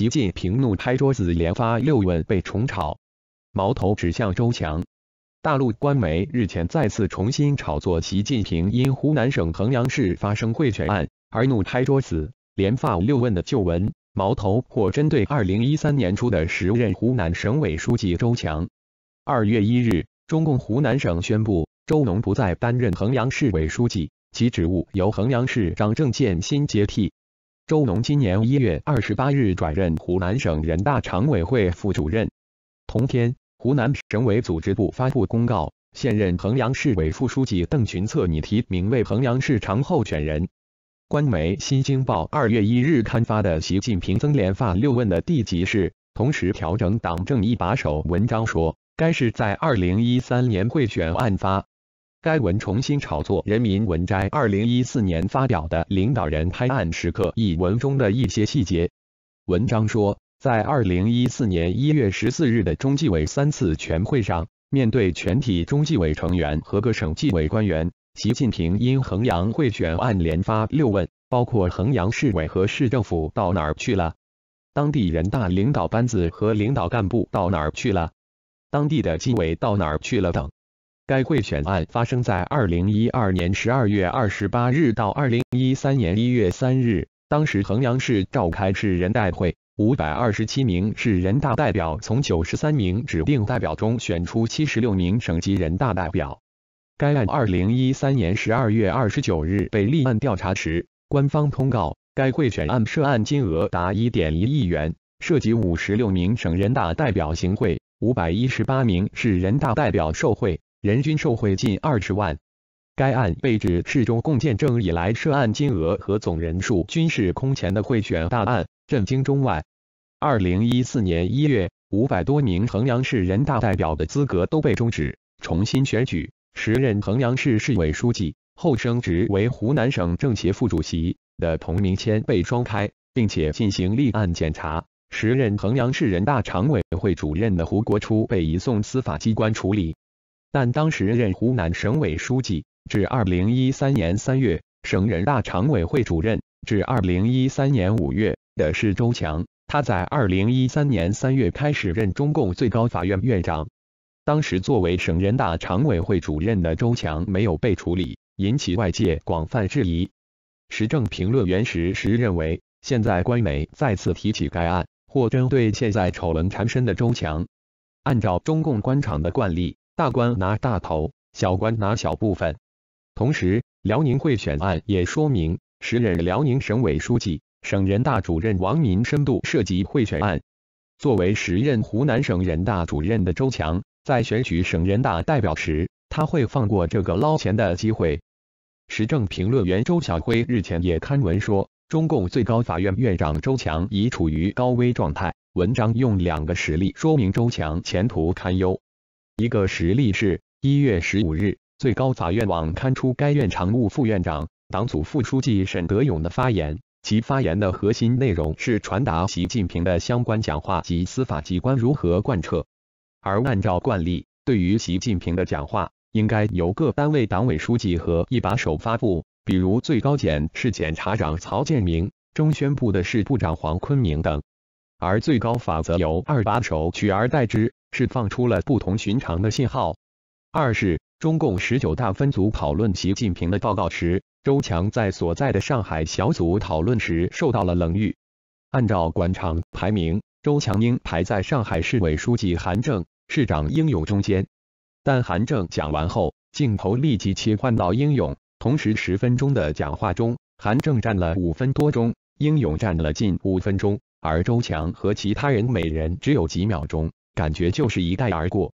习近平怒拍桌子，连发六问被重炒，矛头指向周强。大陆官媒日前再次重新炒作习近平因湖南省衡阳市发生贿选案而怒拍桌子、连发六问的旧闻，矛头或针对2013年初的时任湖南省委书记周强。2月1日，中共湖南省宣布周农不再担任衡阳市委书记，其职务由衡阳市长郑建新接替。周农今年一月二十八日转任湖南省人大常委会副主任。同天，湖南省委组织部发布公告，现任衡阳市委副书记邓群策拟提名为衡阳市长候选人。官媒《新京报》二月一日刊发的习近平增连发六问的地级市，同时调整党政一把手文章说，该市在二零一三年贿选案发。该文重新炒作《人民文摘》二零一四年发表的《领导人拍案时刻》一文中的一些细节。文章说，在二零一四年一月十四日的中纪委三次全会上，面对全体中纪委成员和各省纪委官员，习近平因衡阳贿选案连发六问，包括衡阳市委和市政府到哪儿去了，当地人大领导班子和领导干部到哪儿去了，当地的纪委到哪儿去了等。该贿选案发生在二零一二年十二月二十八日到二零一三年一月三日，当时衡阳市召开市人代会，五百二十七名市人大代表从九十三名指定代表中选出七十六名省级人大代表。该案二零一三年十二月二十九日被立案调查时，官方通告该贿选案涉案金额达一点一亿元，涉及五十六名省人大代表行贿，五百一十八名市人大代表受贿。人均受贿近二十万，该案被指是中共建政以来涉案金额和总人数均是空前的贿选大案，震惊中外。二零一四年一月，五百多名衡阳市人大代表的资格都被终止，重新选举。时任衡阳市市委书记，后升职为湖南省政协副主席的童名谦被双开，并且进行立案检查。时任衡阳市人大常委会主任的胡国初被移送司法机关处理。但当时任湖南省委书记至二零一三年三月，省人大常委会主任至二零一三年五月的是周强。他在二零一三年三月开始任中共最高法院院长。当时作为省人大常委会主任的周强没有被处理，引起外界广泛质疑。时政评论员石时认为，现在官媒再次提起该案，或针对现在丑闻缠身的周强。按照中共官场的惯例。大官拿大头，小官拿小部分。同时，辽宁贿选案也说明，时任辽宁省委书记、省人大主任王明深度涉及贿选案。作为时任湖南省人大主任的周强，在选举省人大代表时，他会放过这个捞钱的机会。时政评论员周晓辉日前也刊文说，中共最高法院院长周强已处于高危状态。文章用两个实例说明周强前途堪忧。一个实例是，一月十五日，最高法院网刊出该院常务副院长、党组副书记沈德勇的发言，其发言的核心内容是传达习近平的相关讲话及司法机关如何贯彻。而按照惯例，对于习近平的讲话，应该由各单位党委书记和一把手发布，比如最高检是检察长曹建明，中宣部的是部长黄坤明等，而最高法则由二把手取而代之。是放出了不同寻常的信号。二是中共十九大分组讨论习近平的报告时，周强在所在的上海小组讨论时受到了冷遇。按照官场排名，周强应排在上海市委书记韩正、市长应勇中间，但韩正讲完后，镜头立即切换到应勇。同时，十分钟的讲话中，韩正占了五分多钟，应勇占了近五分钟，而周强和其他人每人只有几秒钟。感觉就是一带而过。